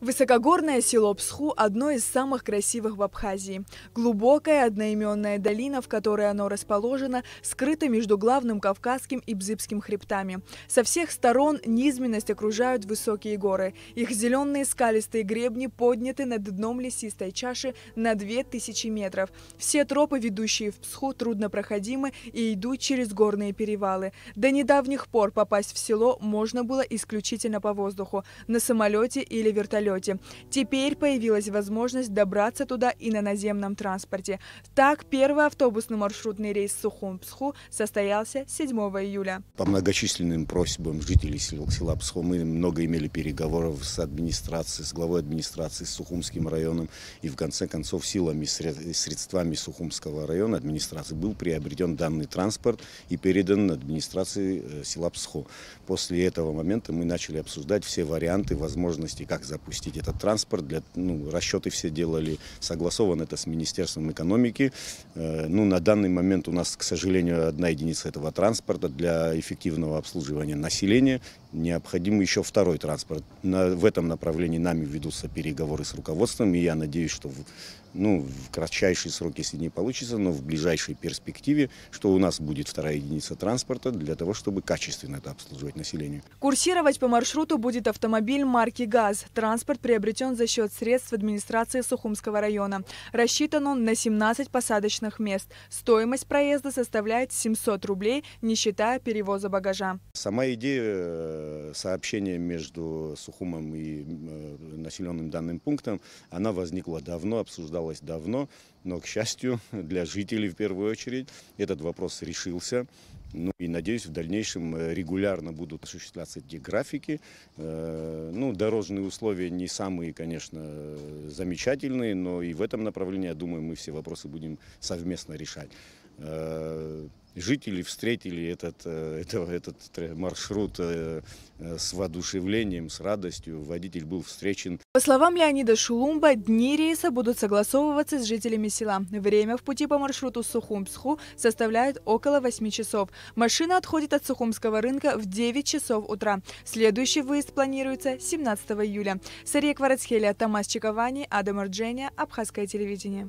Высокогорное село Псху – одно из самых красивых в Абхазии. Глубокая одноименная долина, в которой оно расположено, скрыта между главным Кавказским и Бзыбским хребтами. Со всех сторон низменность окружают высокие горы. Их зеленые скалистые гребни подняты над дном лесистой чаши на 2000 метров. Все тропы, ведущие в Псху, труднопроходимы и идут через горные перевалы. До недавних пор попасть в село можно было исключительно по воздуху, на самолете или вертолете самолете. Теперь появилась возможность добраться туда и на наземном транспорте. Так, первый автобусный маршрутный рейс Сухум-Псху состоялся 7 июля. По многочисленным просьбам жителей села Псху мы много имели переговоров с администрацией, с главой администрации, с Сухумским районом. И в конце концов силами, средствами Сухумского района администрации был приобретен данный транспорт и передан администрации э, села Псху. После этого момента мы начали обсуждать все варианты, возможности, как запустить запустить этот транспорт. Для, ну, расчеты все делали, согласован это с Министерством экономики. Э, ну, на данный момент у нас, к сожалению, одна единица этого транспорта для эффективного обслуживания населения необходим еще второй транспорт. На, в этом направлении нами ведутся переговоры с руководством, и я надеюсь, что в, ну, в кратчайшие сроки если не получится, но в ближайшей перспективе, что у нас будет вторая единица транспорта для того, чтобы качественно это обслуживать население. Курсировать по маршруту будет автомобиль марки «ГАЗ». Транспорт приобретен за счет средств администрации Сухумского района. Рассчитан он на 17 посадочных мест. Стоимость проезда составляет 700 рублей, не считая перевоза багажа. Сама идея э, Э, сообщение между Сухумом и э, населенным данным пунктом, она возникла давно, обсуждалась давно, но, к счастью, для жителей в первую очередь этот вопрос решился. Ну и надеюсь, в дальнейшем э, регулярно будут осуществляться эти графики. Ну, дорожные условия не самые, конечно, замечательные, но и в этом направлении, я думаю, мы все вопросы будем совместно решать жители встретили этот, э, это, этот э, маршрут э, с воодушевлением, с радостью. Водитель был встречен. По словам Леонида Шулумба, дни рейса будут согласовываться с жителями села. Время в пути по маршруту Сухум-Сху составляет около 8 часов. Машина отходит от Сухумского рынка в 9 часов утра. Следующий выезд планируется 17 июля. Сария Кварацхелия, Тамас Чековани, Адам Арджения, Абхазское телевидение.